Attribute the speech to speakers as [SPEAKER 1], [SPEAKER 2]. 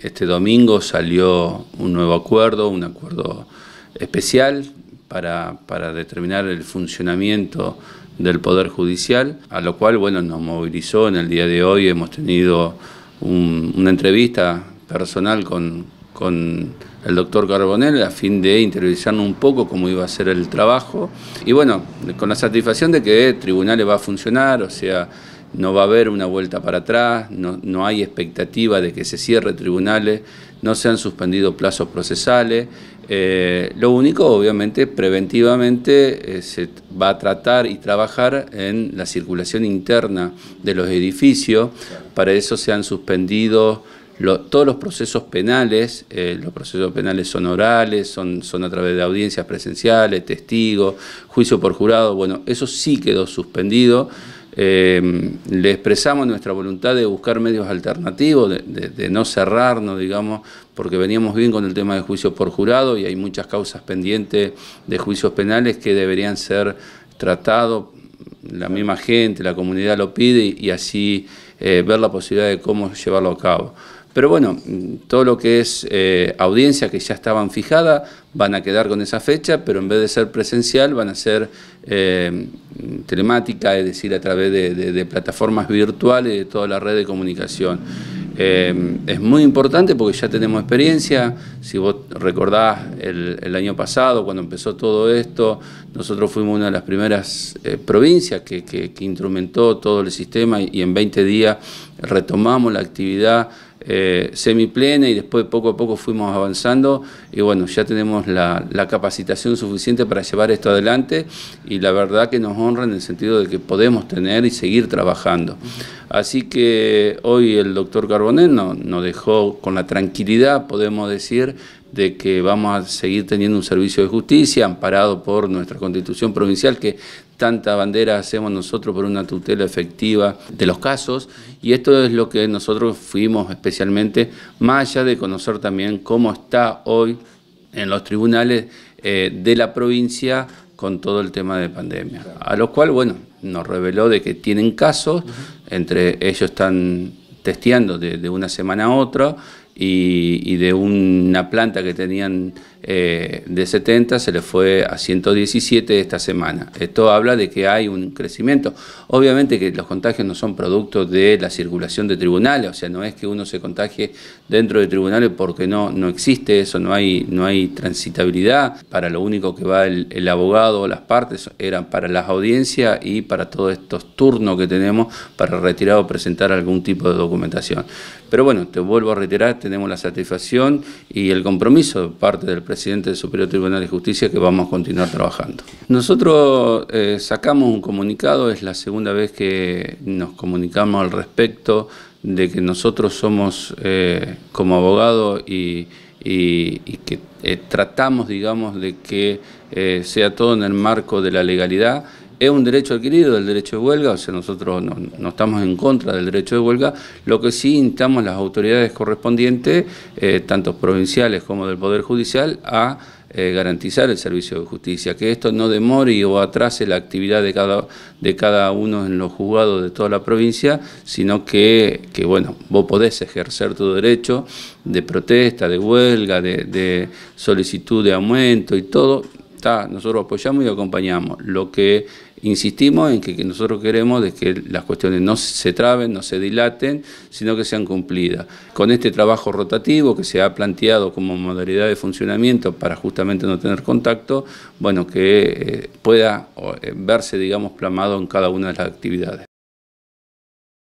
[SPEAKER 1] Este domingo salió un nuevo acuerdo, un acuerdo especial para, determinar el funcionamiento del Poder Judicial, a lo cual bueno, nos movilizó en el día de hoy, hemos tenido una entrevista personal con, el doctor Carbonell a fin de intervisarnos un poco cómo iba a ser el trabajo. Y bueno, con la satisfacción de que tribunales va a funcionar, o sea, no va a haber una vuelta para atrás, no, hay expectativa de que se cierre tribunales, no se han suspendido plazos procesales. Eh, lo único, obviamente, preventivamente eh, se va a tratar y trabajar en la circulación interna de los edificios. Para eso se han suspendido todos los procesos penales, eh, los procesos penales son orales, son, son a través de audiencias presenciales, testigos, juicio por jurado, bueno, eso sí quedó suspendido. Eh, le expresamos nuestra voluntad de buscar medios alternativos, de, no cerrarnos, digamos, porque veníamos bien con el tema de juicio por jurado y hay muchas causas pendientes de juicios penales que deberían ser tratados, la misma gente, la comunidad lo pide y, así eh, ver la posibilidad de cómo llevarlo a cabo. Pero bueno, mm, todo lo que es eh, audiencia que ya estaban fijada van a quedar con esa fecha, pero en vez de ser presencial van a ser eh, telemática, es decir, a través de, plataformas virtuales de toda la red de comunicación. Eh, es muy importante porque ya tenemos experiencia, si vos recordás el, año pasado cuando empezó todo esto, nosotros fuimos una de las primeras provincias que, instrumentó todo el sistema y en 20 días retomamos la actividad eh, semiplena y después poco a poco fuimos avanzando y bueno, ya tenemos la, capacitación suficiente para llevar esto adelante y la verdad que nos honra en el sentido de que podemos tener y seguir trabajando. Así que hoy el doctor Carbonet nos dejó con la tranquilidad, podemos decir, de que vamos a seguir teniendo un servicio de justicia amparado por nuestra constitución provincial que tanta bandera hacemos nosotros por una tutela efectiva de los casos y esto es lo que nosotros fuimos especialmente más allá de conocer también cómo está hoy en los tribunales eh, de la provincia con todo el tema de pandemia. A lo cual, bueno, nos reveló de que tienen casos, entre ellos están testeando de una semana a otra, y, de una planta que tenían eh, de 70 se le fue a 117 esta semana. Esto habla de que hay un crecimiento. Obviamente que los contagios no son producto de la circulación de tribunales, o sea, no es que uno se contagie dentro de tribunales porque no, no existe eso, no hay, no hay transitabilidad. Para lo único que va el, el abogado, las partes, eran para las audiencias y para todos estos turnos que tenemos para retirar o presentar algún tipo de documentación. Pero bueno, te vuelvo a reiterar, tenemos la satisfacción y el compromiso de parte del presidente del Superior Tribunal de Justicia que vamos a continuar trabajando. Nosotros eh, sacamos un comunicado, es la segunda vez que nos comunicamos al respecto de que nosotros somos eh, como abogados y, que eh, tratamos, digamos, de que sea todo en el marco de la legalidad es un derecho adquirido del derecho de huelga, o sea, nosotros no, estamos en contra del derecho de huelga, lo que sí instamos las autoridades correspondientes, eh, tanto provinciales como del Poder Judicial, a eh, garantizar el servicio de justicia, que esto no demore o atrase la actividad de cada, de cada uno en los juzgados de toda la provincia, sino que, bueno, vos podés ejercer tu derecho de protesta, de huelga, de, de solicitud de aumento y todo, nosotros apoyamos y acompañamos. Lo que insistimos en que, nosotros queremos es que las cuestiones no se traben, no se dilaten, sino que sean cumplidas. Con este trabajo rotativo que se ha planteado como modalidad de funcionamiento para justamente no tener contacto, bueno, que eh, pueda eh, verse, digamos, plamado en cada una de las actividades.